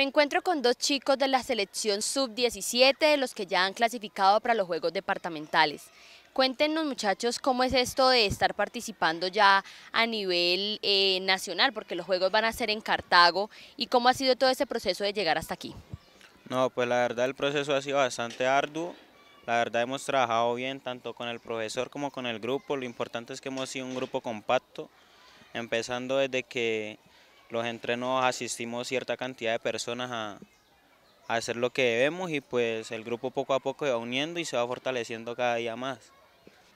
Me encuentro con dos chicos de la selección sub-17 de los que ya han clasificado para los Juegos Departamentales. Cuéntenos muchachos cómo es esto de estar participando ya a nivel eh, nacional, porque los Juegos van a ser en Cartago, y cómo ha sido todo ese proceso de llegar hasta aquí. No, pues la verdad el proceso ha sido bastante arduo, la verdad hemos trabajado bien tanto con el profesor como con el grupo, lo importante es que hemos sido un grupo compacto, empezando desde que los entrenos asistimos cierta cantidad de personas a, hacer lo que debemos y pues el grupo poco a poco se va uniendo y se va fortaleciendo cada día más.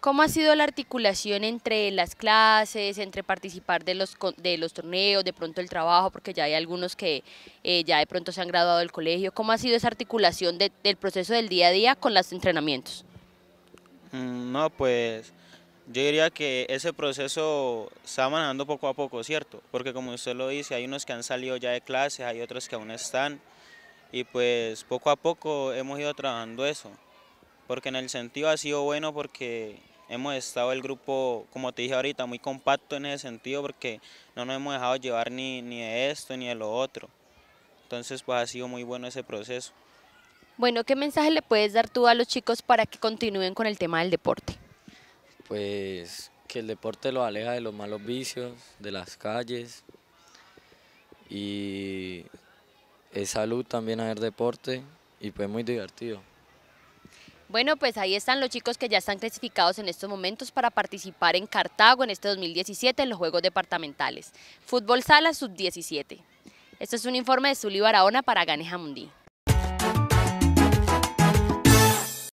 ¿Cómo ha sido la articulación entre las clases, entre participar de los, de los torneos, de pronto el trabajo, porque ya hay algunos que eh, ya de pronto se han graduado del colegio? ¿Cómo ha sido esa articulación del proceso del día a día con los entrenamientos? Mm, no, pues yo diría que ese proceso está va manejando poco a poco, ¿cierto? Porque como usted lo dice, hay unos que han salido ya de clases, hay otros que aún están, y pues poco a poco hemos ido trabajando eso. Porque en el sentido ha sido bueno porque hemos estado el grupo, como te dije ahorita, muy compacto en ese sentido porque no nos hemos dejado llevar ni, ni de esto ni de lo otro. Entonces pues ha sido muy bueno ese proceso. Bueno, ¿qué mensaje le puedes dar tú a los chicos para que continúen con el tema del deporte? pues que el deporte lo aleja de los malos vicios, de las calles y es salud también hacer deporte y pues muy divertido. Bueno, pues ahí están los chicos que ya están clasificados en estos momentos para participar en Cartago en este 2017 en los Juegos Departamentales. Fútbol Sala Sub-17. Esto es un informe de Zulí Barahona para Ganeja Mundi.